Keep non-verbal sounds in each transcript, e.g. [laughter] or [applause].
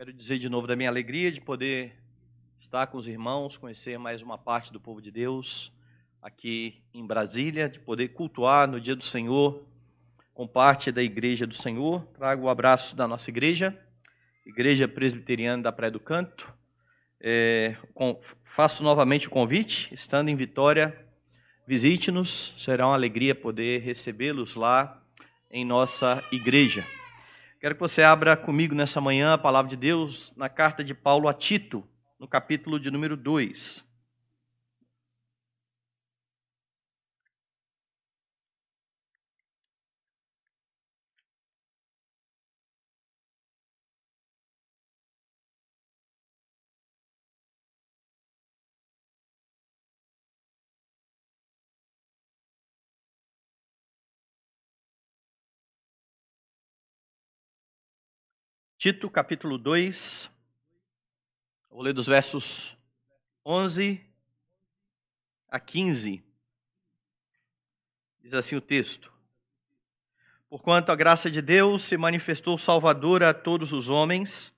Quero dizer de novo da minha alegria de poder estar com os irmãos, conhecer mais uma parte do povo de Deus aqui em Brasília, de poder cultuar no dia do Senhor com parte da igreja do Senhor. Trago o abraço da nossa igreja, Igreja Presbiteriana da Praia do Canto. É, com, faço novamente o convite, estando em Vitória, visite-nos, será uma alegria poder recebê-los lá em nossa igreja. Quero que você abra comigo nessa manhã a palavra de Deus na carta de Paulo a Tito, no capítulo de número 2. Tito capítulo 2, vou ler dos versos 11 a 15. Diz assim o texto: Porquanto a graça de Deus se manifestou salvadora a todos os homens,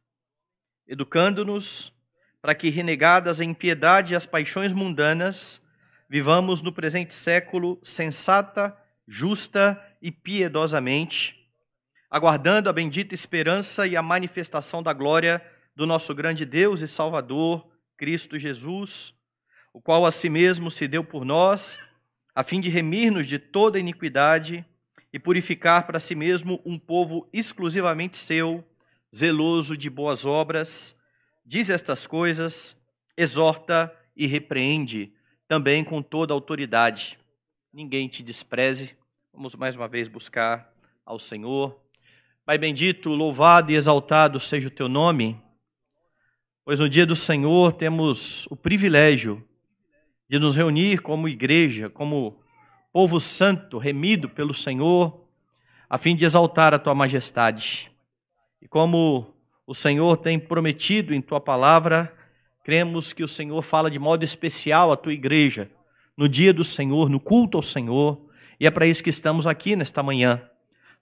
educando-nos para que, renegadas a impiedade e as paixões mundanas, vivamos no presente século sensata, justa e piedosamente aguardando a bendita esperança e a manifestação da glória do nosso grande Deus e Salvador, Cristo Jesus, o qual a si mesmo se deu por nós, a fim de remir-nos de toda iniquidade e purificar para si mesmo um povo exclusivamente seu, zeloso de boas obras. Diz estas coisas, exorta e repreende, também com toda autoridade. Ninguém te despreze. Vamos mais uma vez buscar ao Senhor Pai bendito, louvado e exaltado seja o teu nome, pois no dia do Senhor temos o privilégio de nos reunir como igreja, como povo santo, remido pelo Senhor, a fim de exaltar a tua majestade. E como o Senhor tem prometido em tua palavra, cremos que o Senhor fala de modo especial à tua igreja, no dia do Senhor, no culto ao Senhor, e é para isso que estamos aqui nesta manhã,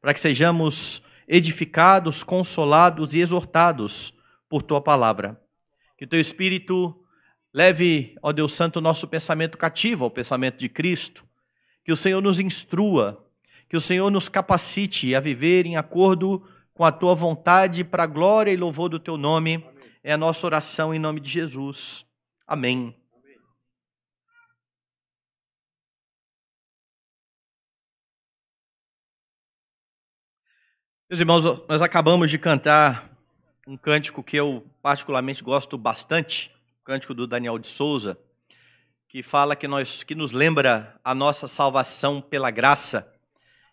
para que sejamos edificados, consolados e exortados por tua palavra. Que o teu Espírito leve, ó Deus Santo, o nosso pensamento cativo ao pensamento de Cristo. Que o Senhor nos instrua, que o Senhor nos capacite a viver em acordo com a tua vontade, para a glória e louvor do teu nome. Amém. É a nossa oração em nome de Jesus. Amém. Meus irmãos, nós acabamos de cantar um cântico que eu particularmente gosto bastante, o cântico do Daniel de Souza, que fala que nós que nos lembra a nossa salvação pela graça.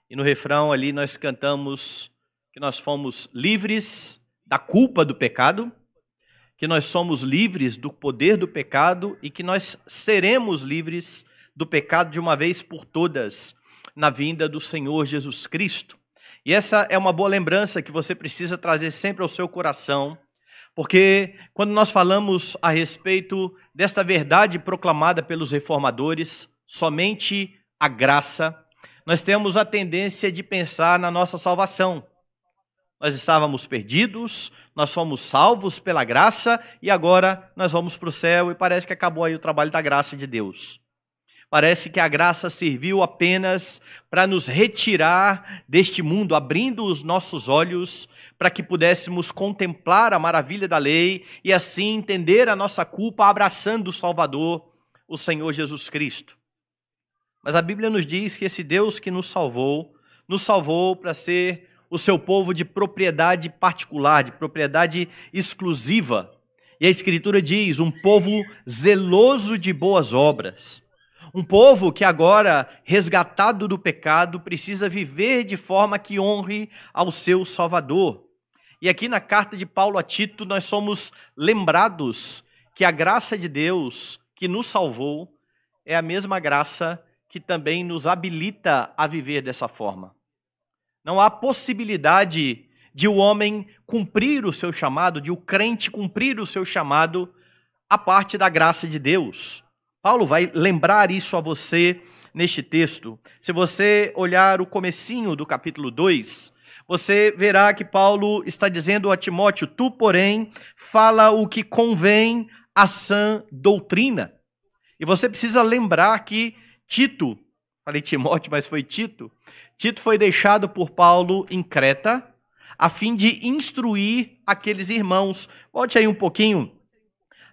E no refrão ali nós cantamos que nós fomos livres da culpa do pecado, que nós somos livres do poder do pecado e que nós seremos livres do pecado de uma vez por todas na vinda do Senhor Jesus Cristo. E essa é uma boa lembrança que você precisa trazer sempre ao seu coração, porque quando nós falamos a respeito desta verdade proclamada pelos reformadores, somente a graça, nós temos a tendência de pensar na nossa salvação. Nós estávamos perdidos, nós fomos salvos pela graça e agora nós vamos para o céu e parece que acabou aí o trabalho da graça de Deus. Parece que a graça serviu apenas para nos retirar deste mundo, abrindo os nossos olhos para que pudéssemos contemplar a maravilha da lei e assim entender a nossa culpa, abraçando o Salvador, o Senhor Jesus Cristo. Mas a Bíblia nos diz que esse Deus que nos salvou, nos salvou para ser o seu povo de propriedade particular, de propriedade exclusiva. E a Escritura diz: um povo zeloso de boas obras. Um povo que agora, resgatado do pecado, precisa viver de forma que honre ao seu Salvador. E aqui na carta de Paulo a Tito, nós somos lembrados que a graça de Deus que nos salvou é a mesma graça que também nos habilita a viver dessa forma. Não há possibilidade de o homem cumprir o seu chamado, de o crente cumprir o seu chamado, a parte da graça de Deus. Paulo vai lembrar isso a você neste texto. Se você olhar o comecinho do capítulo 2, você verá que Paulo está dizendo a Timóteo: "Tu, porém, fala o que convém à sã doutrina". E você precisa lembrar que Tito, falei Timóteo, mas foi Tito. Tito foi deixado por Paulo em Creta a fim de instruir aqueles irmãos. Volte aí um pouquinho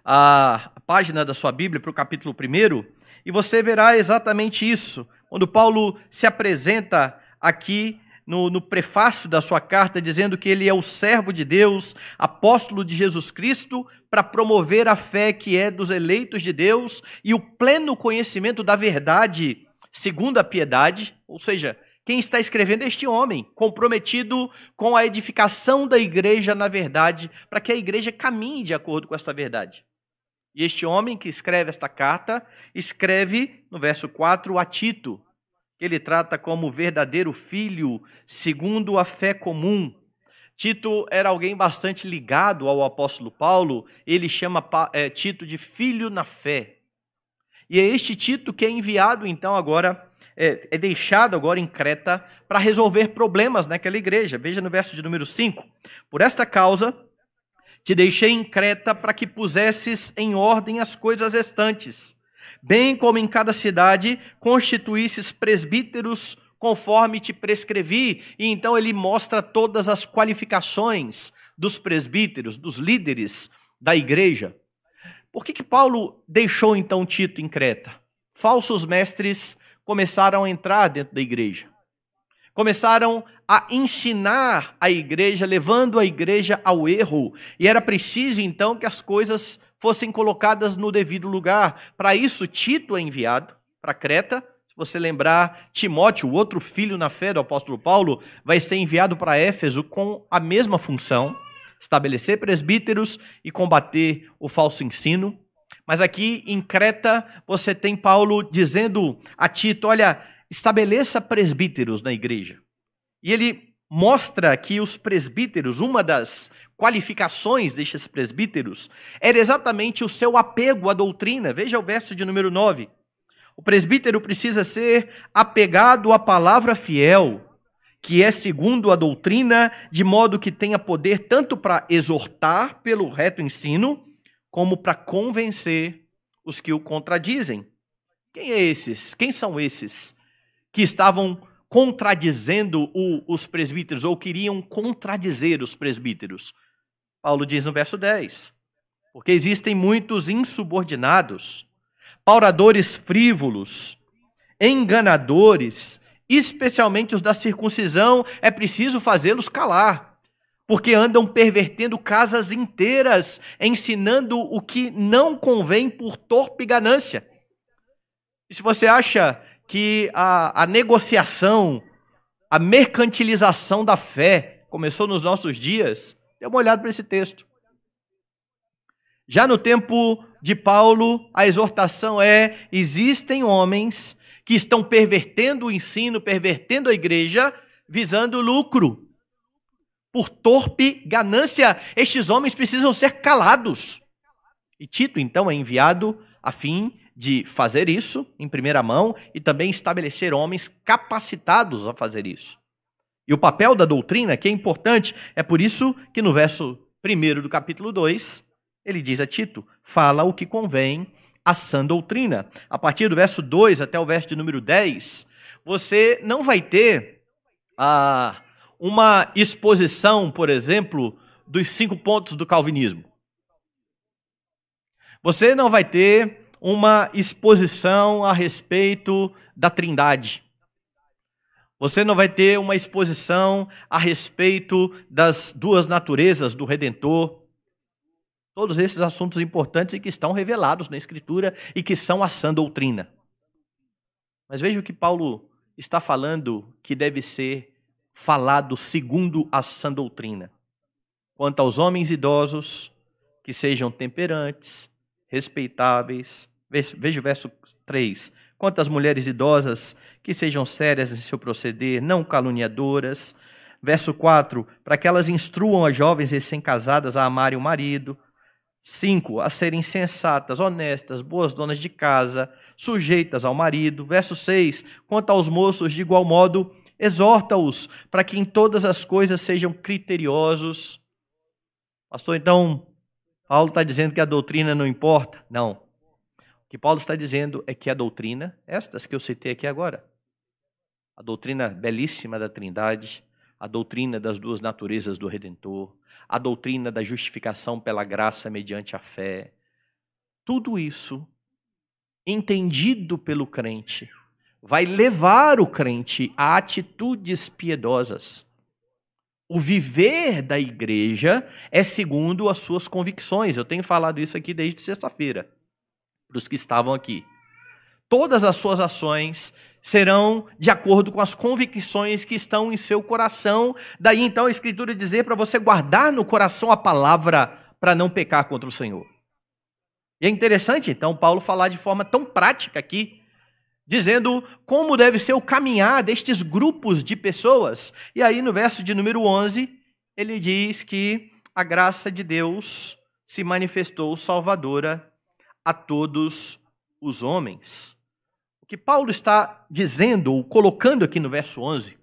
a ah, página da sua Bíblia para o capítulo 1 e você verá exatamente isso. Quando Paulo se apresenta aqui no, no, prefácio da sua carta, dizendo que ele é o servo de Deus, apóstolo de Jesus Cristo, para promover a fé que é dos eleitos de Deus e o pleno conhecimento da verdade, segundo a piedade, ou seja, quem está escrevendo é este homem, comprometido com a edificação da igreja na verdade, para que a igreja caminhe de acordo com essa verdade. E este homem que escreve esta carta, escreve no verso 4 a Tito, que ele trata como verdadeiro filho, segundo a fé comum. Tito era alguém bastante ligado ao apóstolo Paulo, ele chama é, Tito de filho na fé. E é este Tito que é enviado então agora, é, é deixado agora em Creta para resolver problemas naquela igreja. Veja no verso de número 5. Por esta causa, te deixei em Creta para que pusesses em ordem as coisas restantes, bem como em cada cidade constituísses presbíteros conforme te prescrevi. E então ele mostra todas as qualificações dos presbíteros, dos líderes da igreja. Por que, que Paulo deixou então Tito em Creta? Falsos mestres começaram a entrar dentro da igreja começaram a ensinar a igreja, levando a igreja ao erro. E era preciso então que as coisas fossem colocadas no devido lugar. Para isso, Tito é enviado para Creta. Se você lembrar, Timóteo, outro filho na fé do apóstolo Paulo, vai ser enviado para Éfeso com a mesma função: estabelecer presbíteros e combater o falso ensino. Mas aqui em Creta, você tem Paulo dizendo a Tito: olha, estabeleça presbíteros na igreja. E ele mostra que os presbíteros, uma das qualificações destes presbíteros, era exatamente o seu apego à doutrina. Veja o verso de número 9. O presbítero precisa ser apegado à palavra fiel, que é segundo a doutrina, de modo que tenha poder tanto para exortar pelo reto ensino, como para convencer os que o contradizem. Quem é esses? Quem são esses que estavam contradizendo o, os presbíteros, ou queriam contradizer os presbíteros. Paulo diz no verso 10: Porque existem muitos insubordinados, pauradores frívolos, enganadores, especialmente os da circuncisão, é preciso fazê-los calar, porque andam pervertendo casas inteiras, ensinando o que não convém por torpe ganância. E se você acha que a, a negociação, a mercantilização da fé começou nos nossos dias, dê uma olhada para esse texto. Já no tempo de Paulo, a exortação é: existem homens que estão pervertendo o ensino, pervertendo a igreja, visando lucro. Por torpe ganância, estes homens precisam ser calados. E Tito, então, é enviado a fim de fazer isso em primeira mão e também estabelecer homens capacitados a fazer isso. E o papel da doutrina que é importante, é por isso que no verso 1 do capítulo 2, ele diz a Tito: fala o que convém à sã doutrina. A partir do verso 2 até o verso de número 10, você não vai ter ah, uma exposição, por exemplo, dos cinco pontos do calvinismo. Você não vai ter uma exposição a respeito da Trindade. Você não vai ter uma exposição a respeito das duas naturezas do Redentor. Todos esses assuntos importantes e que estão revelados na Escritura e que são a sã doutrina. Mas veja o que Paulo está falando que deve ser falado segundo a sã doutrina. Quanto aos homens idosos, que sejam temperantes, respeitáveis. Veja o verso 3. Quanto às mulheres idosas, que sejam sérias em seu proceder, não caluniadoras. Verso 4. Para que elas instruam as jovens recém-casadas a amarem o marido. 5. A serem sensatas, honestas, boas donas de casa, sujeitas ao marido. Verso 6. Quanto aos moços, de igual modo, exorta-os para que em todas as coisas sejam criteriosos. Pastor, então, Paulo está dizendo que a doutrina não importa? Não. O que Paulo está dizendo é que a doutrina, estas que eu citei aqui agora, a doutrina belíssima da Trindade, a doutrina das duas naturezas do Redentor, a doutrina da justificação pela graça mediante a fé, tudo isso, entendido pelo crente, vai levar o crente a atitudes piedosas o viver da igreja é segundo as suas convicções. Eu tenho falado isso aqui desde sexta-feira, para os que estavam aqui. Todas as suas ações serão de acordo com as convicções que estão em seu coração. Daí então a Escritura dizer para você guardar no coração a palavra para não pecar contra o Senhor. E é interessante então Paulo falar de forma tão prática aqui dizendo como deve ser o caminhar destes grupos de pessoas. E aí, no verso de número 11, ele diz que a graça de Deus se manifestou salvadora a todos os homens. O que Paulo está dizendo, ou colocando aqui no verso 11,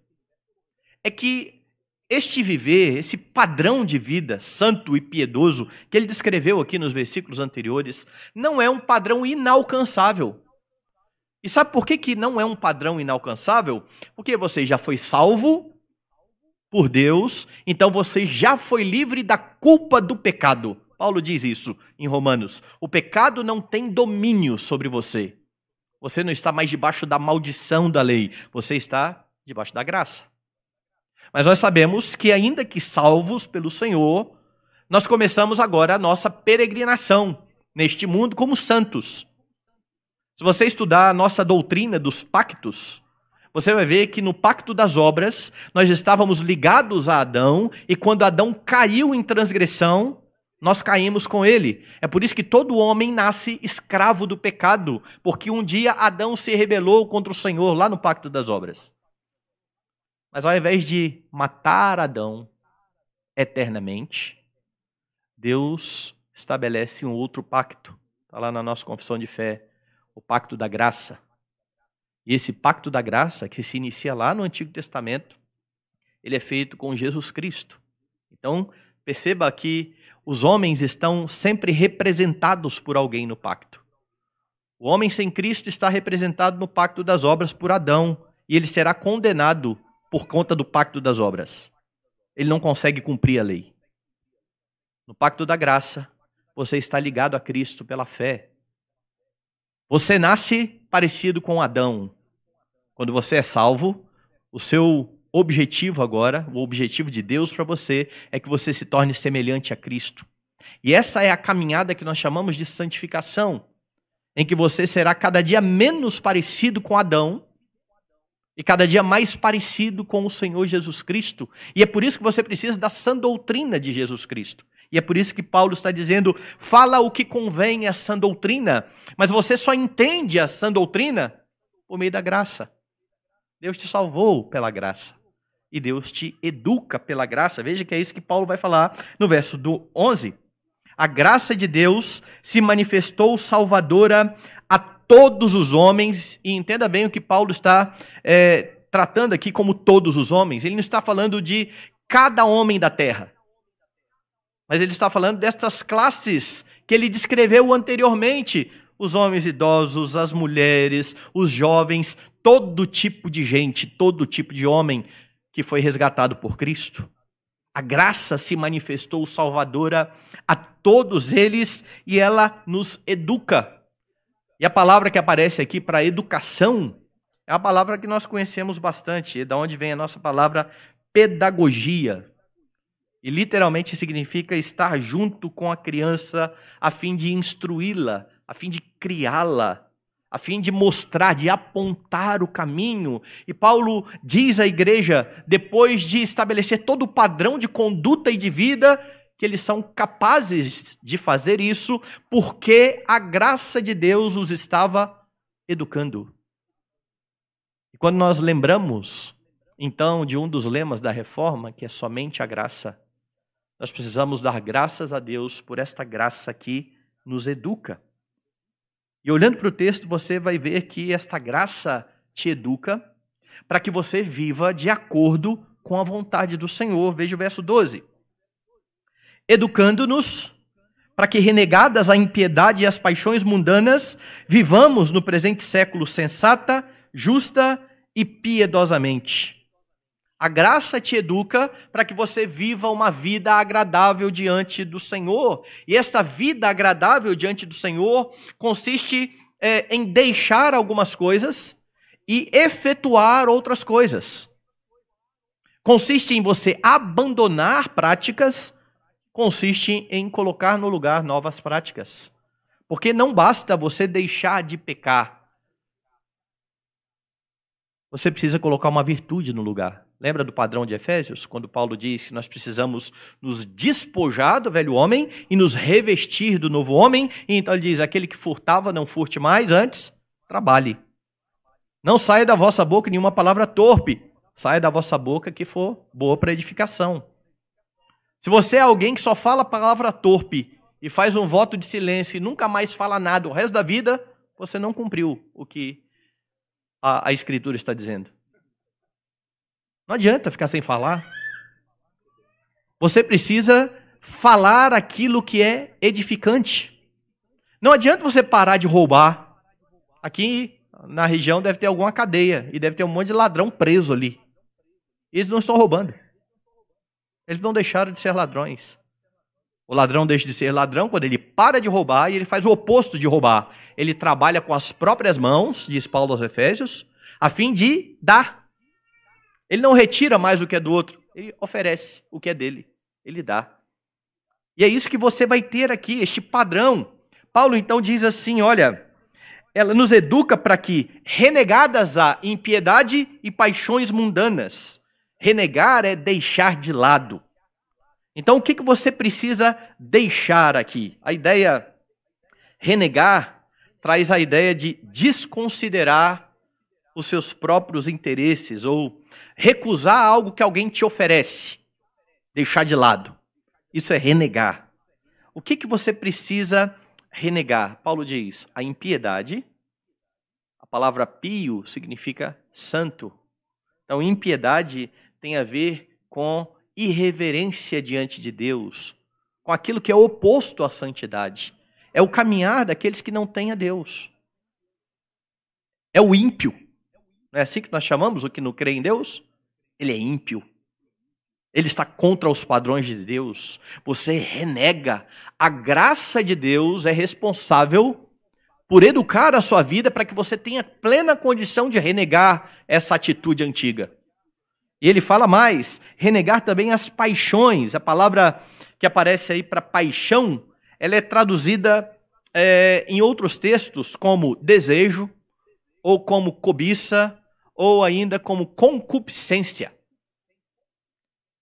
é que este viver, esse padrão de vida santo e piedoso que ele descreveu aqui nos versículos anteriores, não é um padrão inalcançável. E sabe por que, que não é um padrão inalcançável? Porque você já foi salvo por Deus, então você já foi livre da culpa do pecado. Paulo diz isso em Romanos. O pecado não tem domínio sobre você. Você não está mais debaixo da maldição da lei, você está debaixo da graça. Mas nós sabemos que, ainda que salvos pelo Senhor, nós começamos agora a nossa peregrinação neste mundo como santos. Se você estudar a nossa doutrina dos pactos, você vai ver que no pacto das obras, nós estávamos ligados a Adão, e quando Adão caiu em transgressão, nós caímos com ele. É por isso que todo homem nasce escravo do pecado, porque um dia Adão se rebelou contra o Senhor lá no pacto das obras. Mas ao invés de matar Adão eternamente, Deus estabelece um outro pacto. Está lá na nossa confissão de fé o pacto da graça. E esse pacto da graça, que se inicia lá no Antigo Testamento, ele é feito com Jesus Cristo. Então, perceba que os homens estão sempre representados por alguém no pacto. O homem sem Cristo está representado no pacto das obras por Adão, e ele será condenado por conta do pacto das obras. Ele não consegue cumprir a lei. No pacto da graça, você está ligado a Cristo pela fé, você nasce parecido com Adão. Quando você é salvo, o seu objetivo agora, o objetivo de Deus para você, é que você se torne semelhante a Cristo. E essa é a caminhada que nós chamamos de santificação, em que você será cada dia menos parecido com Adão e cada dia mais parecido com o Senhor Jesus Cristo. E é por isso que você precisa da sã doutrina de Jesus Cristo. E é por isso que Paulo está dizendo: fala o que convém à sã doutrina, mas você só entende a sã doutrina por meio da graça. Deus te salvou pela graça. E Deus te educa pela graça. Veja que é isso que Paulo vai falar no verso do 11. A graça de Deus se manifestou salvadora a todos os homens. E entenda bem o que Paulo está é, tratando aqui como todos os homens. Ele não está falando de cada homem da terra. Mas ele está falando destas classes que ele descreveu anteriormente: os homens idosos, as mulheres, os jovens, todo tipo de gente, todo tipo de homem que foi resgatado por Cristo. A graça se manifestou salvadora a todos eles e ela nos educa. E a palavra que aparece aqui para educação é a palavra que nós conhecemos bastante, e da onde vem a nossa palavra pedagogia. E literalmente significa estar junto com a criança a fim de instruí-la, a fim de criá-la, a fim de mostrar, de apontar o caminho. E Paulo diz à igreja, depois de estabelecer todo o padrão de conduta e de vida, que eles são capazes de fazer isso porque a graça de Deus os estava educando. E quando nós lembramos, então, de um dos lemas da reforma, que é somente a graça, nós precisamos dar graças a Deus por esta graça que nos educa. E olhando para o texto, você vai ver que esta graça te educa para que você viva de acordo com a vontade do Senhor. Veja o verso 12. Educando-nos para que, renegadas a impiedade e as paixões mundanas, vivamos no presente século sensata, justa e piedosamente a graça te educa para que você viva uma vida agradável diante do Senhor. E essa vida agradável diante do Senhor consiste é, em deixar algumas coisas e efetuar outras coisas. Consiste em você abandonar práticas, consiste em colocar no lugar novas práticas. Porque não basta você deixar de pecar. Você precisa colocar uma virtude no lugar. Lembra do padrão de Efésios, quando Paulo diz que nós precisamos nos despojar do velho homem e nos revestir do novo homem? E então ele diz: aquele que furtava, não furte mais, antes trabalhe. Não saia da vossa boca nenhuma palavra torpe, saia da vossa boca que for boa para edificação. Se você é alguém que só fala palavra torpe e faz um voto de silêncio e nunca mais fala nada o resto da vida, você não cumpriu o que a, a Escritura está dizendo. Não adianta ficar sem falar. Você precisa falar aquilo que é edificante. Não adianta você parar de roubar. Aqui na região deve ter alguma cadeia e deve ter um monte de ladrão preso ali. Eles não estão roubando. Eles não deixaram de ser ladrões. O ladrão deixa de ser ladrão quando ele para de roubar e ele faz o oposto de roubar. Ele trabalha com as próprias mãos, diz Paulo aos Efésios, a fim de dar. Ele não retira mais o que é do outro, ele oferece o que é dele, ele dá. E é isso que você vai ter aqui, este padrão. Paulo então diz assim: olha, ela nos educa para que, renegadas a impiedade e paixões mundanas, renegar é deixar de lado. Então, o que, que você precisa deixar aqui? A ideia renegar traz a ideia de desconsiderar os seus próprios interesses ou Recusar algo que alguém te oferece, deixar de lado. Isso é renegar. O que, que você precisa renegar? Paulo diz: a impiedade. A palavra pio significa santo. Então, impiedade tem a ver com irreverência diante de Deus, com aquilo que é oposto à santidade. É o caminhar daqueles que não têm a Deus. É o ímpio. Não é assim que nós chamamos o que não crê em Deus? Ele é ímpio. Ele está contra os padrões de Deus. Você renega. A graça de Deus é responsável por educar a sua vida para que você tenha plena condição de renegar essa atitude antiga. E ele fala mais: renegar também as paixões. A palavra que aparece aí para paixão, ela é traduzida é, em outros textos como desejo ou como cobiça ou ainda como concupiscência.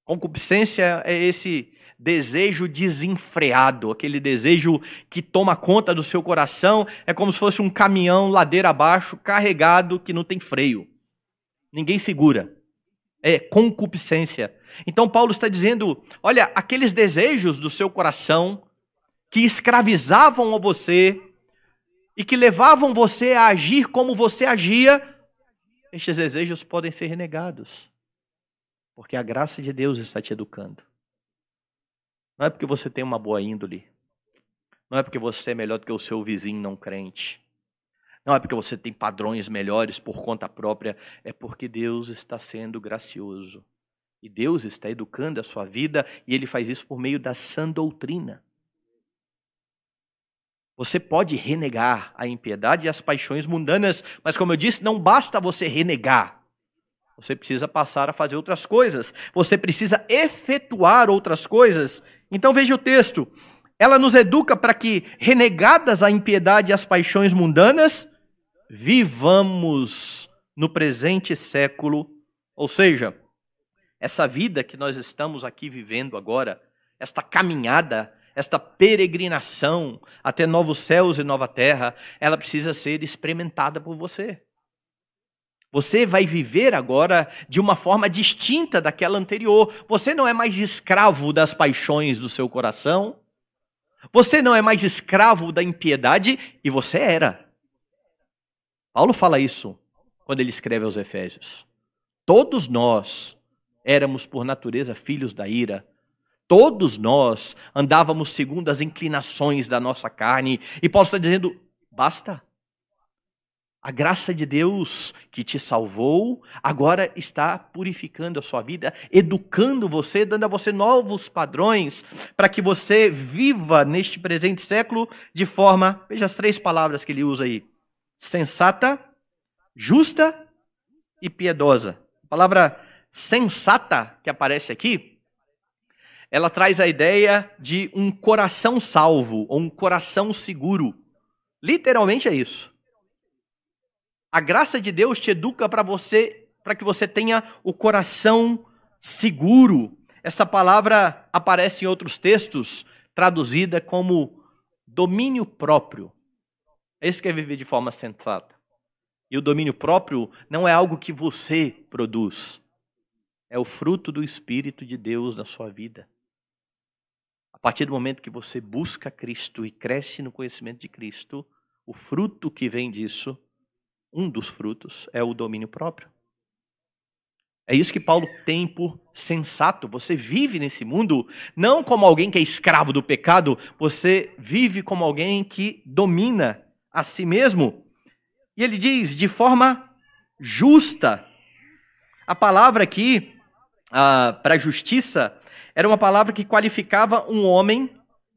Concupiscência é esse desejo desenfreado, aquele desejo que toma conta do seu coração, é como se fosse um caminhão ladeira abaixo, carregado, que não tem freio. Ninguém segura. É concupiscência. Então Paulo está dizendo: olha, aqueles desejos do seu coração que escravizavam você e que levavam você a agir como você agia, estes desejos podem ser renegados, porque a graça de Deus está te educando. Não é porque você tem uma boa índole, não é porque você é melhor do que o seu vizinho não crente, não é porque você tem padrões melhores por conta própria, é porque Deus está sendo gracioso. E Deus está educando a sua vida e ele faz isso por meio da sã doutrina. Você pode renegar a impiedade e as paixões mundanas, mas como eu disse, não basta você renegar. Você precisa passar a fazer outras coisas. Você precisa efetuar outras coisas. Então veja o texto. Ela nos educa para que, renegadas a impiedade e as paixões mundanas, vivamos no presente século. Ou seja, essa vida que nós estamos aqui vivendo agora, esta caminhada esta peregrinação até novos céus e nova terra, ela precisa ser experimentada por você. Você vai viver agora de uma forma distinta daquela anterior. Você não é mais escravo das paixões do seu coração. Você não é mais escravo da impiedade e você era. Paulo fala isso quando ele escreve aos Efésios. Todos nós éramos por natureza filhos da ira, Todos nós andávamos segundo as inclinações da nossa carne. E Paulo está dizendo: basta. A graça de Deus que te salvou agora está purificando a sua vida, educando você, dando a você novos padrões para que você viva neste presente século de forma, veja as três palavras que ele usa aí: sensata, justa e piedosa. A palavra sensata que aparece aqui ela traz a ideia de um coração salvo ou um coração seguro. Literalmente é isso. A graça de Deus te educa para você, para que você tenha o coração seguro. Essa palavra aparece em outros textos, traduzida como domínio próprio. É isso que é viver de forma sensata. E o domínio próprio não é algo que você produz. É o fruto do Espírito de Deus na sua vida. A partir do momento que você busca Cristo e cresce no conhecimento de Cristo, o fruto que vem disso, um dos frutos, é o domínio próprio. É isso que Paulo tem por sensato. Você vive nesse mundo não como alguém que é escravo do pecado, você vive como alguém que domina a si mesmo. E ele diz, de forma justa. A palavra aqui ah, para justiça era uma palavra que qualificava um homem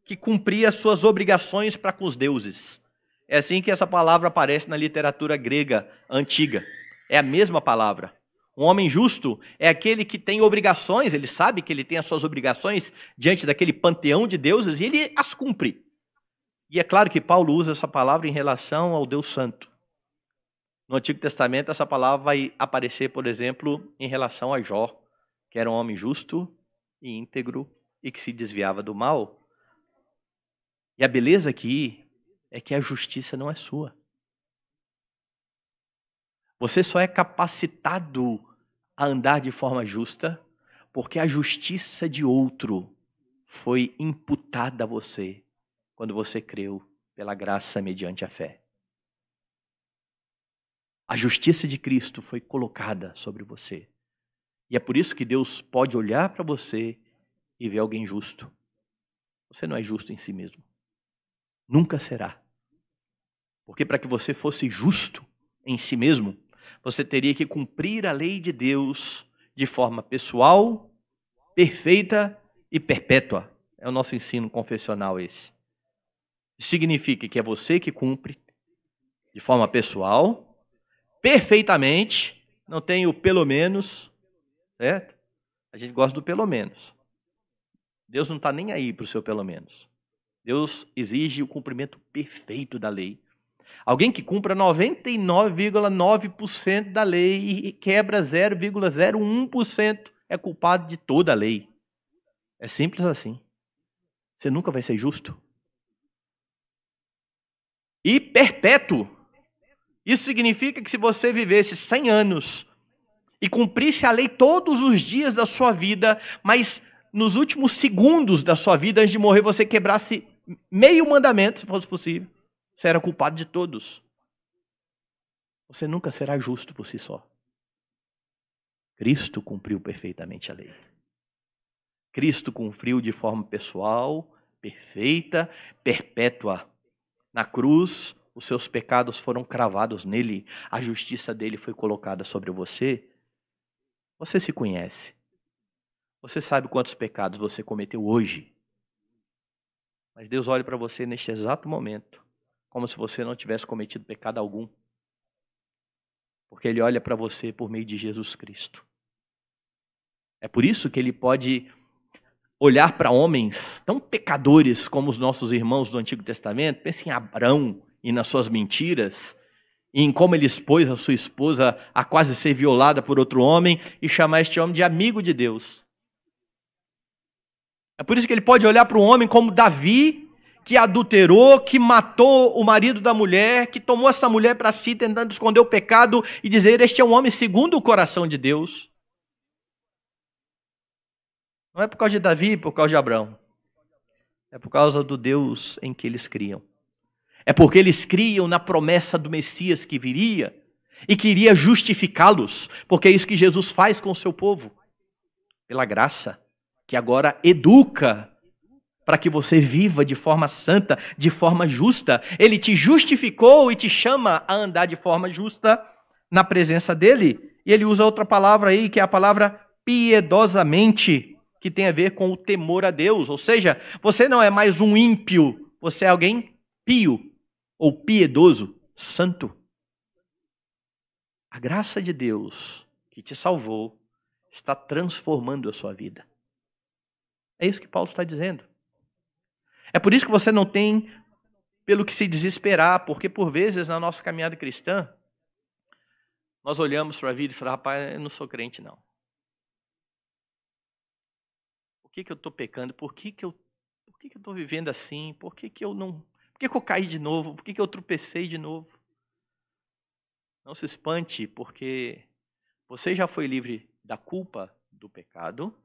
que cumpria suas obrigações para com os deuses. É assim que essa palavra aparece na literatura grega antiga. É a mesma palavra. Um homem justo é aquele que tem obrigações, ele sabe que ele tem as suas obrigações diante daquele panteão de deuses e ele as cumpre. E é claro que Paulo usa essa palavra em relação ao Deus Santo. No Antigo Testamento, essa palavra vai aparecer, por exemplo, em relação a Jó, que era um homem justo e íntegro e que se desviava do mal. E a beleza aqui é que a justiça não é sua. Você só é capacitado a andar de forma justa porque a justiça de outro foi imputada a você quando você creu pela graça mediante a fé. A justiça de Cristo foi colocada sobre você. E é por isso que Deus pode olhar para você e ver alguém justo. Você não é justo em si mesmo. Nunca será. Porque para que você fosse justo em si mesmo, você teria que cumprir a lei de Deus de forma pessoal, perfeita e perpétua. É o nosso ensino confessional esse. Significa que é você que cumpre de forma pessoal, perfeitamente, não tem o pelo menos, Certo? A gente gosta do pelo menos. Deus não está nem aí para o seu pelo menos. Deus exige o cumprimento perfeito da lei. Alguém que cumpra 99,9% da lei e quebra 0,01% é culpado de toda a lei. É simples assim. Você nunca vai ser justo. E perpétuo. Isso significa que se você vivesse 100 anos e cumprisse a lei todos os dias da sua vida, mas nos últimos segundos da sua vida, antes de morrer, você quebrasse meio mandamento, se fosse possível, você era culpado de todos. Você nunca será justo por si só. Cristo cumpriu perfeitamente a lei. Cristo cumpriu de forma pessoal, perfeita, perpétua. Na cruz, os seus pecados foram cravados nele, a justiça dele foi colocada sobre você você se conhece. Você sabe quantos pecados você cometeu hoje. Mas Deus olha para você neste exato momento, como se você não tivesse cometido pecado algum. Porque Ele olha para você por meio de Jesus Cristo. É por isso que Ele pode olhar para homens tão pecadores como os nossos irmãos do Antigo Testamento. Pense em Abraão e nas suas mentiras em como ele expôs a sua esposa a quase ser violada por outro homem e chamar este homem de amigo de Deus. É por isso que ele pode olhar para um homem como Davi, que adulterou, que matou o marido da mulher, que tomou essa mulher para si, tentando esconder o pecado e dizer: Este é um homem segundo o coração de Deus. Não é por causa de Davi, por causa de Abraão. É por causa do Deus em que eles criam. É porque eles criam na promessa do Messias que viria e queria justificá-los, porque é isso que Jesus faz com o seu povo, pela graça, que agora educa para que você viva de forma santa, de forma justa. Ele te justificou e te chama a andar de forma justa na presença dele. E ele usa outra palavra aí, que é a palavra piedosamente, que tem a ver com o temor a Deus. Ou seja, você não é mais um ímpio, você é alguém pio, ou piedoso, santo. A graça de Deus que te salvou está transformando a sua vida. É isso que Paulo está dizendo. É por isso que você não tem pelo que se desesperar, porque por vezes na nossa caminhada cristã, nós olhamos para a vida e falamos: rapaz, eu não sou crente, não. Por que, que eu estou pecando? Por que, que eu por que, que estou vivendo assim? Por que, que eu não que, que eu caí de novo? Por que, que eu tropecei de novo? Não se espante, porque você já foi livre da culpa do pecado,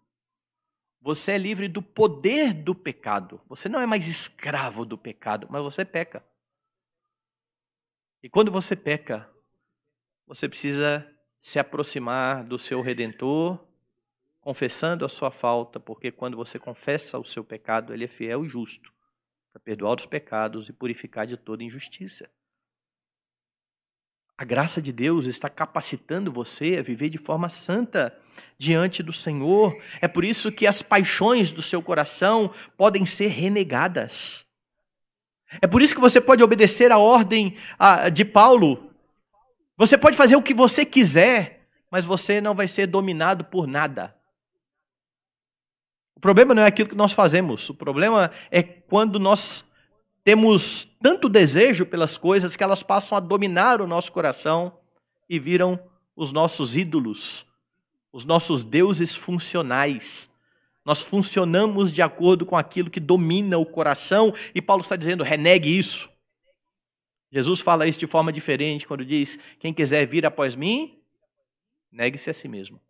você é livre do poder do pecado. Você não é mais escravo do pecado, mas você peca. E quando você peca, você precisa se aproximar do seu redentor, confessando a sua falta, porque quando você confessa o seu pecado, ele é fiel e justo para perdoar os pecados e purificar de toda injustiça. A graça de Deus está capacitando você a viver de forma santa diante do Senhor. É por isso que as paixões do seu coração podem ser renegadas. É por isso que você pode obedecer à ordem de Paulo. Você pode fazer o que você quiser, mas você não vai ser dominado por nada. O problema não é aquilo que nós fazemos, o problema é quando nós temos tanto desejo pelas coisas que elas passam a dominar o nosso coração e viram os nossos ídolos, os nossos deuses funcionais. Nós funcionamos de acordo com aquilo que domina o coração, e Paulo está dizendo: renegue isso. Jesus fala isso de forma diferente quando diz: quem quiser vir após mim, negue-se a si mesmo.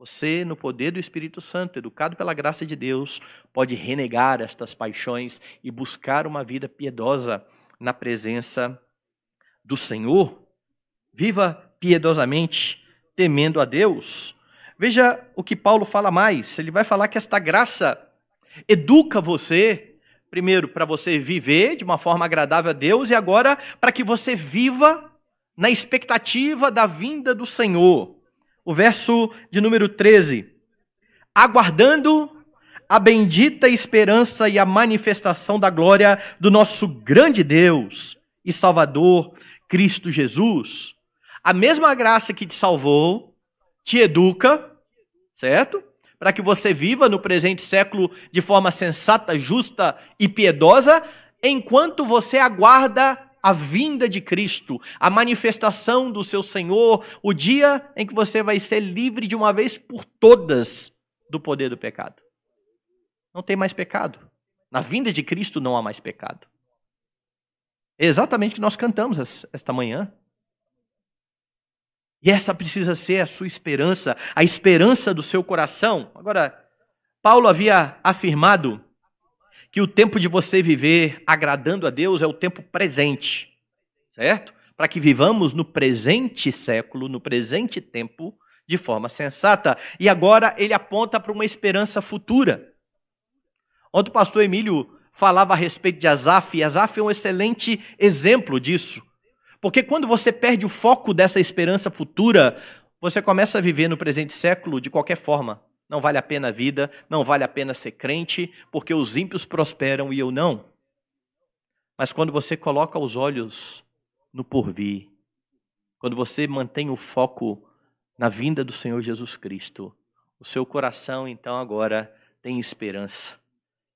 Você, no poder do Espírito Santo, educado pela graça de Deus, pode renegar estas paixões e buscar uma vida piedosa na presença do Senhor. Viva piedosamente, temendo a Deus. Veja o que Paulo fala mais. Ele vai falar que esta graça educa você, primeiro, para você viver de uma forma agradável a Deus, e agora, para que você viva na expectativa da vinda do Senhor o verso de número 13. Aguardando a bendita esperança e a manifestação da glória do nosso grande Deus e Salvador, Cristo Jesus. A mesma graça que te salvou, te educa, certo? Para que você viva no presente século de forma sensata, justa e piedosa, enquanto você aguarda a vinda de Cristo, a manifestação do seu Senhor, o dia em que você vai ser livre de uma vez por todas do poder do pecado. Não tem mais pecado. Na vinda de Cristo não há mais pecado. É exatamente o que nós cantamos esta manhã. E essa precisa ser a sua esperança, a esperança do seu coração. Agora, Paulo havia afirmado que o tempo de você viver agradando a Deus é o tempo presente, certo? Para que vivamos no presente século, no presente tempo, de forma sensata. E agora ele aponta para uma esperança futura. Ontem o pastor Emílio falava a respeito de Azaf, e Azaf é um excelente exemplo disso. Porque quando você perde o foco dessa esperança futura, você começa a viver no presente século de qualquer forma. Não vale a pena a vida, não vale a pena ser crente, porque os ímpios prosperam e eu não. Mas quando você coloca os olhos no porvir, quando você mantém o foco na vinda do Senhor Jesus Cristo, o seu coração então agora tem esperança.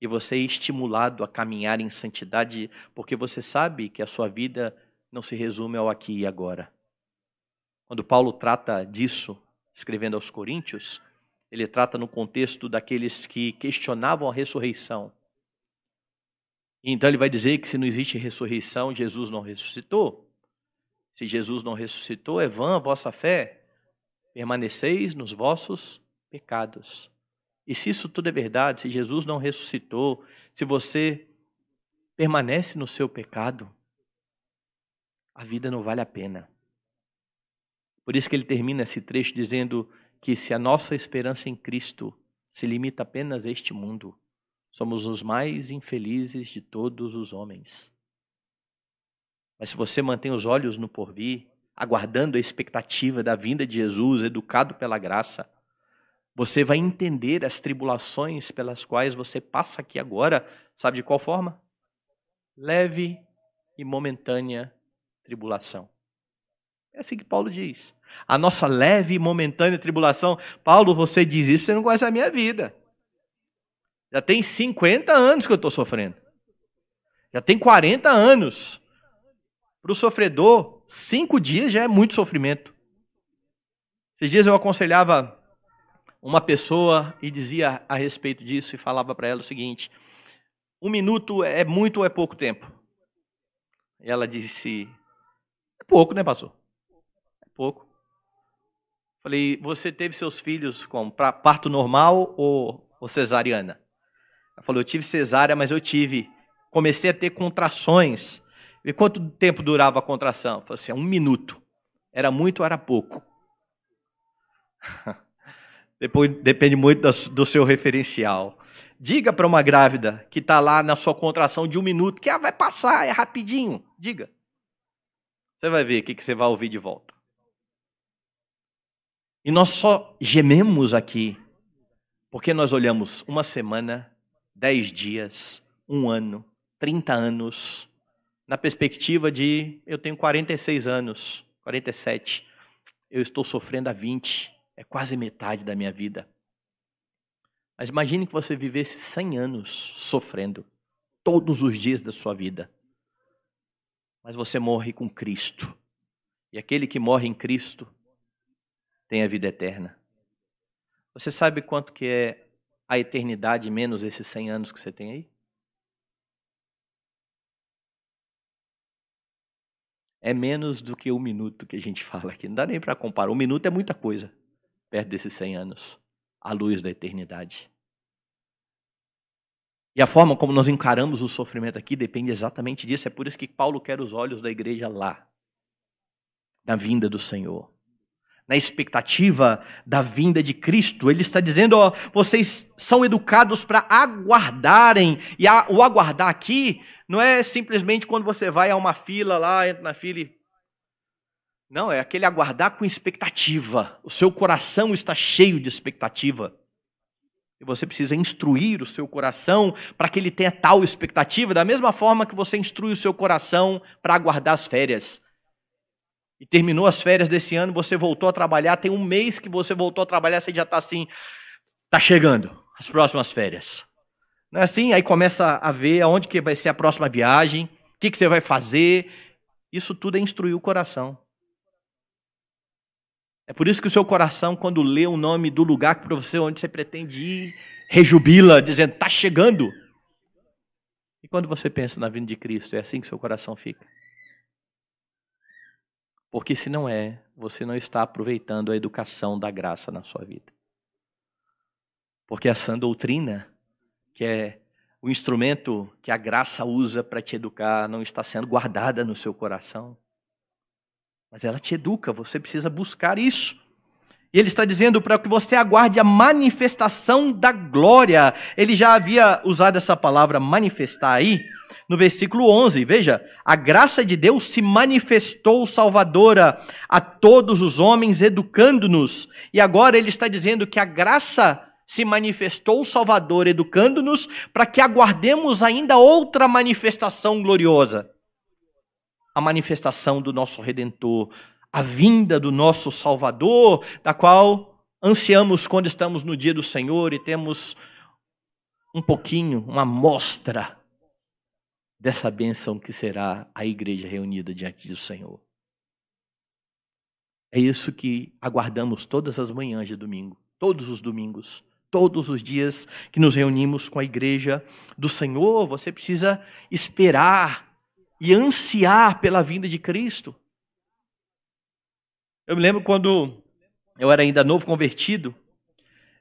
E você é estimulado a caminhar em santidade, porque você sabe que a sua vida não se resume ao aqui e agora. Quando Paulo trata disso, escrevendo aos Coríntios, ele trata no contexto daqueles que questionavam a ressurreição. Então ele vai dizer que se não existe ressurreição, Jesus não ressuscitou. Se Jesus não ressuscitou, é vã a vossa fé. Permaneceis nos vossos pecados. E se isso tudo é verdade, se Jesus não ressuscitou, se você permanece no seu pecado, a vida não vale a pena. Por isso que ele termina esse trecho dizendo: que se a nossa esperança em Cristo se limita apenas a este mundo, somos os mais infelizes de todos os homens. Mas se você mantém os olhos no porvir, aguardando a expectativa da vinda de Jesus, educado pela graça, você vai entender as tribulações pelas quais você passa aqui agora, sabe de qual forma? Leve e momentânea tribulação. É assim que Paulo diz. A nossa leve e momentânea tribulação. Paulo, você diz isso, você não conhece a minha vida. Já tem 50 anos que eu estou sofrendo. Já tem 40 anos. Para o sofredor, cinco dias já é muito sofrimento. Esses dias eu aconselhava uma pessoa e dizia a respeito disso e falava para ela o seguinte: um minuto é muito ou é pouco tempo? E ela disse: é pouco, né, pastor? pouco. Falei, você teve seus filhos com parto normal ou, ou cesariana? Ela falou, eu tive cesárea, mas eu tive. Comecei a ter contrações. E quanto tempo durava a contração? Eu falei assim, é um minuto. Era muito ou era pouco? [laughs] Depois, depende muito do seu referencial. Diga para uma grávida que está lá na sua contração de um minuto que ah, vai passar, é rapidinho. Diga. Você vai ver o que, que você vai ouvir de volta. E nós só gememos aqui porque nós olhamos uma semana, dez dias, um ano, trinta anos, na perspectiva de eu tenho 46 anos, 47, eu estou sofrendo há 20, é quase metade da minha vida. Mas imagine que você vivesse 100 anos sofrendo todos os dias da sua vida. Mas você morre com Cristo. E aquele que morre em Cristo tem a vida eterna. Você sabe quanto que é a eternidade menos esses 100 anos que você tem aí? É menos do que um minuto que a gente [laughs] fala aqui. Não dá nem para comparar. Um minuto é muita coisa perto desses 100 anos, à luz da eternidade. E a forma como nós encaramos o sofrimento aqui depende exatamente disso. É por isso que Paulo quer os olhos da igreja lá, na vinda do Senhor na expectativa da vinda de Cristo. Ele está dizendo, ó, vocês são educados para aguardarem. E a, o aguardar aqui não é simplesmente quando você vai a uma fila lá, entra na fila e. Não, é aquele aguardar com expectativa. O seu coração está cheio de expectativa. E você precisa instruir o seu coração para que ele tenha tal expectativa, da mesma forma que você instrui o seu coração para aguardar as férias e terminou as férias desse ano, você voltou a trabalhar, tem um mês que você voltou a trabalhar, você já está assim, está chegando as próximas férias. Não é assim? Aí começa a ver aonde que vai ser a próxima viagem, o que, que você vai fazer. Isso tudo é instruir o coração. É por isso que o seu coração, quando lê o nome do lugar para você onde você pretende ir, rejubila, dizendo, está chegando. E quando você pensa na vinda de Cristo, é assim que seu coração fica. Porque se não é, você não está aproveitando a educação da graça na sua vida. Porque a sã doutrina, que é o instrumento que a graça usa para te educar, não está sendo guardada no seu coração. Mas ela te educa, você precisa buscar isso. E ele está dizendo para que você aguarde a manifestação da glória. Ele já havia usado essa palavra manifestar aí, no versículo 11. Veja, a graça de Deus se manifestou salvadora a todos os homens, educando-nos. E agora ele está dizendo que a graça se manifestou salvadora, educando-nos para que aguardemos ainda outra manifestação gloriosa. A manifestação do nosso redentor, a vinda do nosso salvador, da qual ansiamos quando estamos no dia do Senhor e temos um pouquinho, uma amostra dessa bênção que será a igreja reunida diante do Senhor. É isso que aguardamos todas as manhãs de domingo, todos os domingos, todos os dias que nos reunimos com a igreja do Senhor. Você precisa esperar e ansiar pela vinda de Cristo. Eu me lembro quando eu era ainda novo convertido,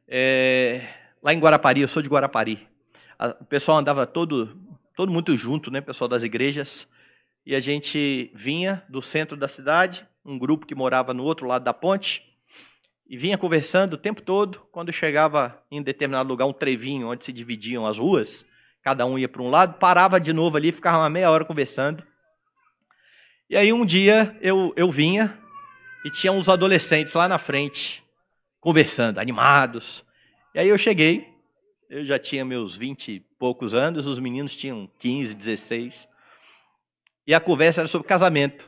é, lá em Guarapari, eu sou de Guarapari. O pessoal andava todo todo mundo junto, né, pessoal das igrejas. E a gente vinha do centro da cidade, um grupo que morava no outro lado da ponte, e vinha conversando o tempo todo. Quando chegava em determinado lugar, um trevinho onde se dividiam as ruas, cada um ia para um lado, parava de novo ali, ficava uma meia hora conversando. E aí um dia eu, eu vinha e tinha uns adolescentes lá na frente, conversando, animados. E aí eu cheguei eu já tinha meus vinte e poucos anos, os meninos tinham 15, 16. E a conversa era sobre casamento.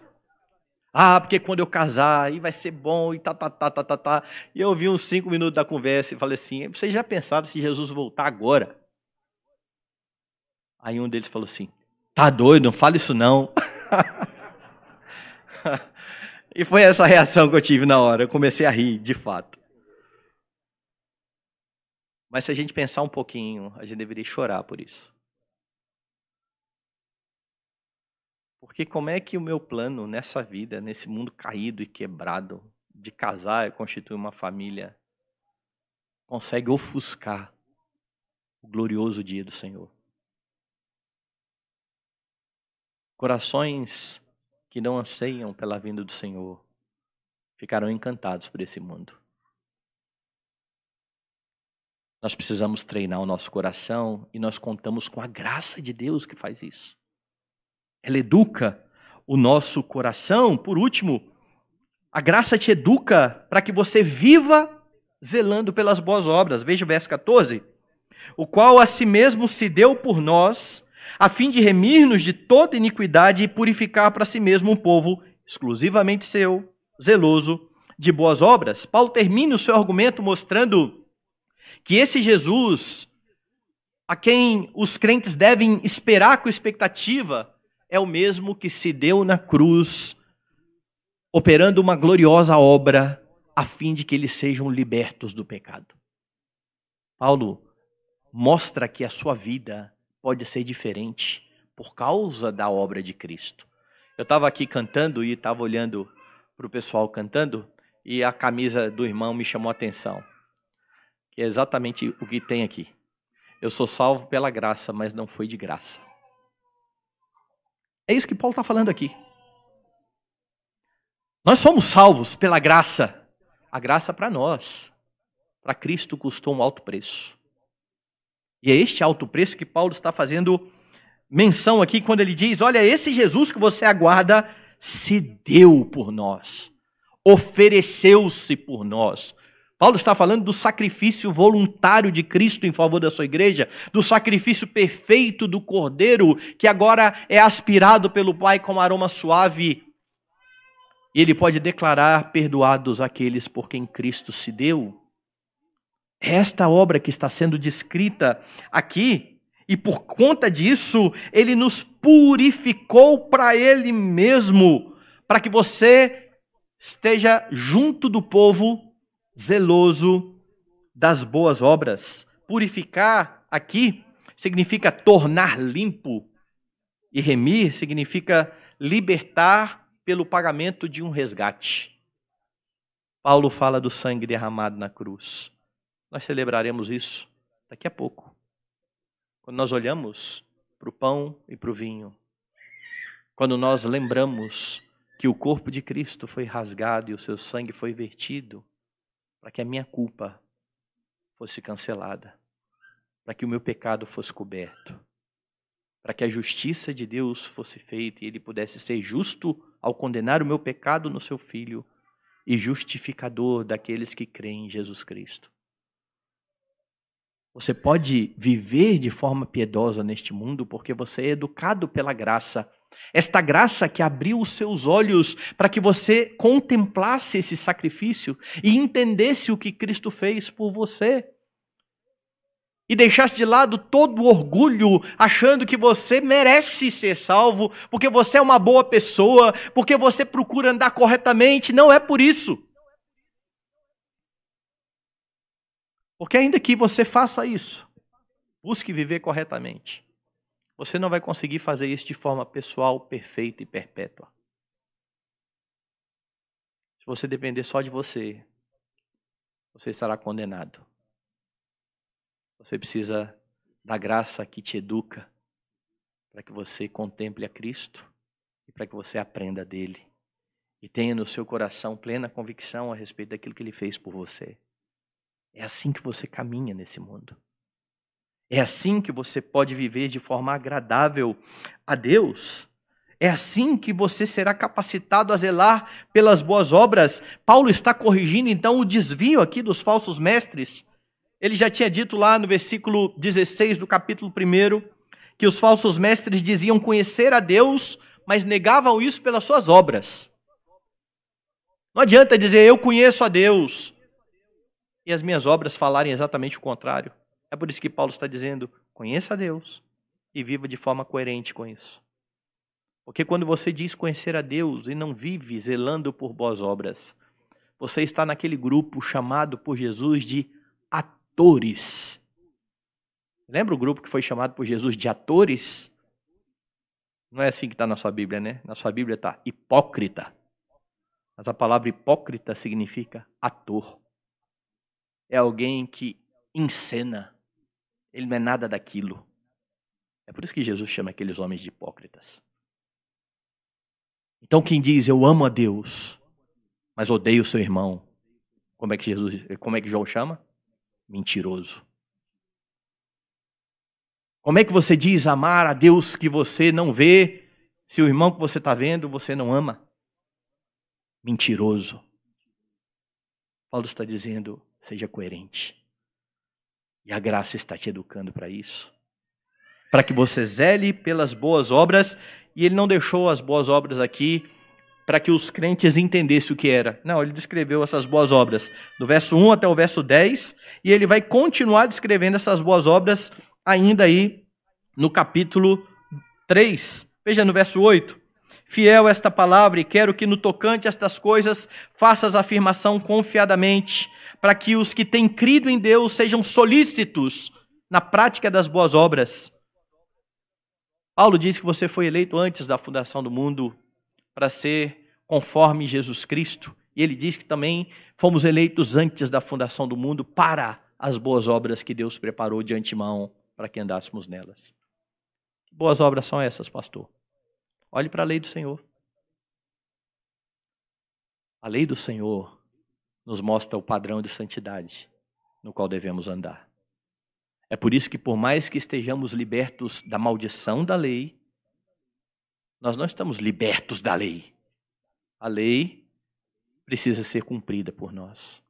Ah, porque quando eu casar, aí vai ser bom, e tá, tá, tá, tá, tá, tá. E eu vi uns cinco minutos da conversa e falei assim: vocês já pensaram se Jesus voltar agora? Aí um deles falou assim: tá doido, não fala isso não. [laughs] e foi essa reação que eu tive na hora. Eu comecei a rir, de fato. Mas se a gente pensar um pouquinho, a gente deveria chorar por isso. Porque como é que o meu plano nessa vida, nesse mundo caído e quebrado, de casar e constituir uma família, consegue ofuscar o glorioso dia do Senhor? Corações que não anseiam pela vinda do Senhor ficaram encantados por esse mundo. Nós precisamos treinar o nosso coração e nós contamos com a graça de Deus que faz isso. Ela educa o nosso coração. Por último, a graça te educa para que você viva zelando pelas boas obras. Veja o verso 14. O qual a si mesmo se deu por nós, a fim de remir-nos de toda iniquidade e purificar para si mesmo um povo exclusivamente seu, zeloso de boas obras. Paulo termina o seu argumento mostrando que esse Jesus, a quem os crentes devem esperar com expectativa, é o mesmo que se deu na cruz, operando uma gloriosa obra, a fim de que eles sejam libertos do pecado. Paulo mostra que a sua vida pode ser diferente por causa da obra de Cristo. Eu estava aqui cantando e estava olhando para o pessoal cantando, e a camisa do irmão me chamou a atenção que é exatamente o que tem aqui. Eu sou salvo pela graça, mas não foi de graça. É isso que Paulo está falando aqui. Nós somos salvos pela graça. A graça para nós. Para Cristo custou um alto preço. E é este alto preço que Paulo está fazendo menção aqui quando ele diz: Olha, esse Jesus que você aguarda se deu por nós, ofereceu-se por nós Paulo está falando do sacrifício voluntário de Cristo em favor da sua igreja, do sacrifício perfeito do Cordeiro, que agora é aspirado pelo Pai com aroma suave. E ele pode declarar perdoados aqueles por quem Cristo se deu. É esta obra que está sendo descrita aqui, e por conta disso, ele nos purificou para ele mesmo, para que você esteja junto do povo zeloso das boas obras. Purificar aqui significa tornar limpo, e remir significa libertar pelo pagamento de um resgate. Paulo fala do sangue derramado na cruz. Nós celebraremos isso daqui a pouco. Quando nós olhamos para o pão e para o vinho, quando nós lembramos que o corpo de Cristo foi rasgado e o seu sangue foi vertido, para que a minha culpa fosse cancelada, para que o meu pecado fosse coberto, para que a justiça de Deus fosse feita e ele pudesse ser justo ao condenar o meu pecado no seu filho e justificador daqueles que creem em Jesus Cristo. Você pode viver de forma piedosa neste mundo porque você é educado pela graça esta graça que abriu os seus olhos para que você contemplasse esse sacrifício e entendesse o que Cristo fez por você. E deixasse de lado todo o orgulho, achando que você merece ser salvo, porque você é uma boa pessoa, porque você procura andar corretamente. Não é por isso. Porque ainda que você faça isso, busque viver corretamente. Você não vai conseguir fazer isso de forma pessoal, perfeita e perpétua. Se você depender só de você, você estará condenado. Você precisa da graça que te educa para que você contemple a Cristo e para que você aprenda dele e tenha no seu coração plena convicção a respeito daquilo que ele fez por você. É assim que você caminha nesse mundo. É assim que você pode viver de forma agradável a Deus. É assim que você será capacitado a zelar pelas boas obras. Paulo está corrigindo então o desvio aqui dos falsos mestres. Ele já tinha dito lá no versículo 16 do capítulo 1 que os falsos mestres diziam conhecer a Deus, mas negavam isso pelas suas obras. Não adianta dizer eu conheço a Deus e as minhas obras falarem exatamente o contrário. É por isso que Paulo está dizendo: conheça a Deus e viva de forma coerente com isso. Porque quando você diz conhecer a Deus e não vive zelando por boas obras, você está naquele grupo chamado por Jesus de atores. Lembra o grupo que foi chamado por Jesus de atores? Não é assim que está na sua Bíblia, né? Na sua Bíblia está hipócrita. Mas a palavra hipócrita significa ator. É alguém que encena, ele não é nada daquilo. É por isso que Jesus chama aqueles homens de hipócritas. Então, quem diz eu amo a Deus, mas odeio o seu irmão, como é que Jesus, como é que João chama? Mentiroso. Como é que você diz amar a Deus que você não vê, se o irmão que você está vendo você não ama? Mentiroso. Paulo está dizendo: seja coerente. E a graça está te educando para isso. Para que você zele pelas boas obras, e ele não deixou as boas obras aqui para que os crentes entendessem o que era. Não, ele descreveu essas boas obras do verso 1 até o verso 10, e ele vai continuar descrevendo essas boas obras ainda aí no capítulo 3. Veja no verso 8 fiel esta palavra e quero que no tocante a estas coisas faças afirmação confiadamente, para que os que têm crido em Deus sejam solícitos na prática das boas obras. Paulo diz que você foi eleito antes da fundação do mundo para ser conforme Jesus Cristo, e ele diz que também fomos eleitos antes da fundação do mundo para as boas obras que Deus preparou de antemão para que andássemos nelas. Que boas obras são essas, pastor? Olhe para a lei do Senhor. A lei do Senhor nos mostra o padrão de santidade no qual devemos andar. É por isso que, por mais que estejamos libertos da maldição da lei, nós não estamos libertos da lei. A lei precisa ser cumprida por nós.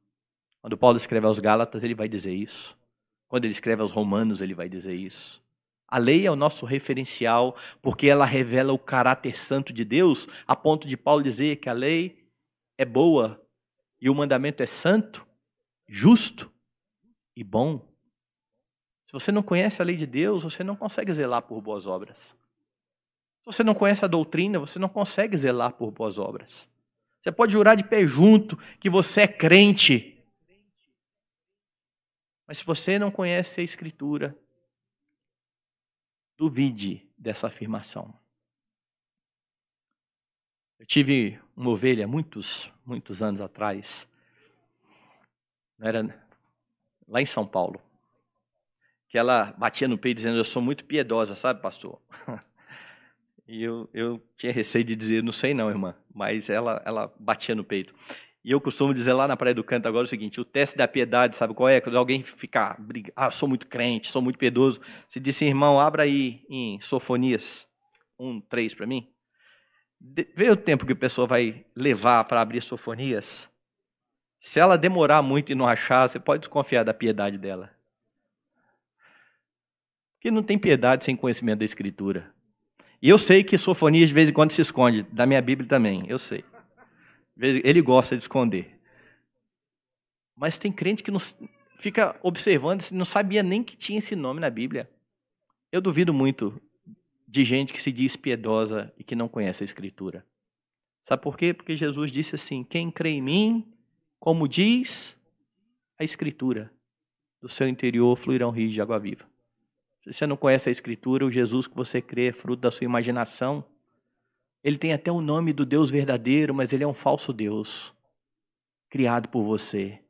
Quando Paulo escreve aos Gálatas, ele vai dizer isso. Quando ele escreve aos Romanos, ele vai dizer isso. A lei é o nosso referencial, porque ela revela o caráter santo de Deus, a ponto de Paulo dizer que a lei é boa e o mandamento é santo, justo e bom. Se você não conhece a lei de Deus, você não consegue zelar por boas obras. Se você não conhece a doutrina, você não consegue zelar por boas obras. Você pode jurar de pé junto que você é crente. Mas se você não conhece a Escritura, Duvide dessa afirmação. Eu tive uma ovelha muitos, muitos anos atrás. Era lá em São Paulo. Que ela batia no peito dizendo: Eu sou muito piedosa, sabe, pastor? [laughs] E eu, eu tinha receio de dizer: Não sei, não, irmã. Mas ela, ela batia no peito. E eu costumo dizer lá na Praia do Canto agora o seguinte: o teste da piedade, sabe qual é? Quando alguém ficar, ah, ah, sou muito crente, sou muito piedoso. Você disse, irmão, abra aí em Sofonias 1, 3 para mim. De, vê o tempo que a pessoa vai levar para abrir Sofonias. Se ela demorar muito e não achar, você pode desconfiar da piedade dela. Porque não tem piedade sem conhecimento da Escritura. E eu sei que Sofonias de vez em quando se esconde, da minha Bíblia também, eu sei. Ele gosta de esconder. Mas tem crente que não, fica observando, não sabia nem que tinha esse nome na Bíblia. Eu duvido muito de gente que se diz piedosa e que não conhece a Escritura. Sabe por quê? Porque Jesus disse assim: Quem crê em mim, como diz a Escritura, do seu interior fluirão rios de água viva. Se você não conhece a Escritura, o Jesus que você crê é fruto da sua imaginação, ele tem até o nome do Deus verdadeiro, mas ele é um falso Deus, criado por você.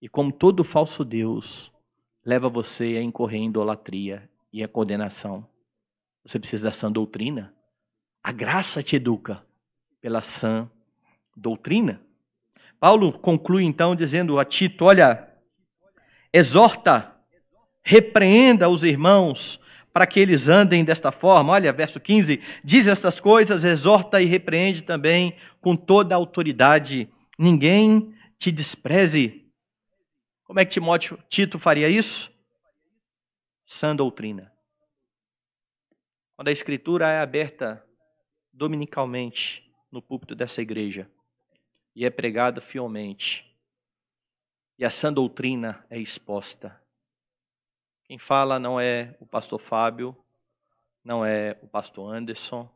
E como todo falso Deus, leva você a incorrer em idolatria e a condenação. Você precisa da sã doutrina. A graça te educa pela sã doutrina. Paulo conclui então dizendo a Tito: Olha, exorta, repreenda os irmãos, para que eles andem desta forma. Olha, verso 15: diz estas coisas, exorta e repreende também com toda a autoridade. Ninguém te despreze. Como é que Timóteo, Tito faria isso? Sã doutrina. Quando a escritura é aberta dominicalmente no púlpito dessa igreja e é pregada fielmente, e a sã doutrina é exposta quem fala não é o pastor Fábio, não é o pastor Anderson,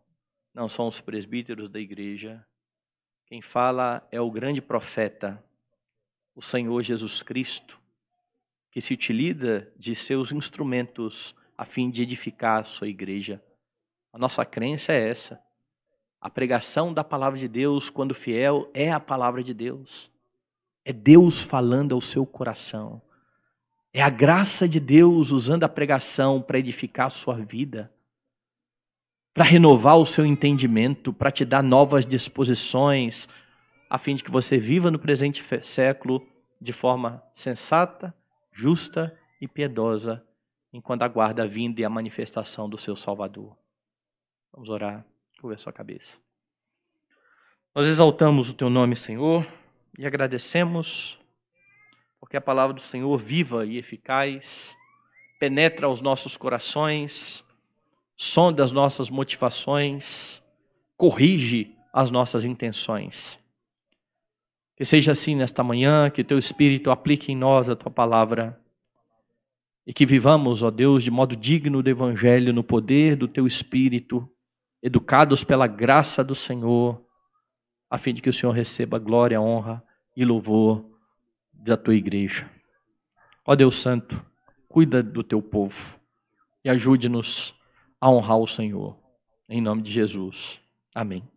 não são os presbíteros da igreja. Quem fala é o grande profeta, o Senhor Jesus Cristo, que se utiliza de seus instrumentos a fim de edificar a sua igreja. A nossa crença é essa. A pregação da palavra de Deus, quando fiel, é a palavra de Deus. É Deus falando ao seu coração. É a graça de Deus usando a pregação para edificar a sua vida, para renovar o seu entendimento, para te dar novas disposições, a fim de que você viva no presente século de forma sensata, justa e piedosa, enquanto aguarda a vinda e a manifestação do seu Salvador. Vamos orar, curva ver sua cabeça. Nós exaltamos o teu nome, Senhor, e agradecemos porque a palavra do Senhor, viva e eficaz, penetra os nossos corações, sonda as nossas motivações, corrige as nossas intenções. Que seja assim nesta manhã, que teu Espírito aplique em nós a tua palavra e que vivamos, ó Deus, de modo digno do Evangelho, no poder do teu Espírito, educados pela graça do Senhor, a fim de que o Senhor receba glória, honra e louvor da tua igreja. Ó Deus Santo, cuida do teu povo e ajude-nos a honrar o Senhor. Em nome de Jesus. Amém.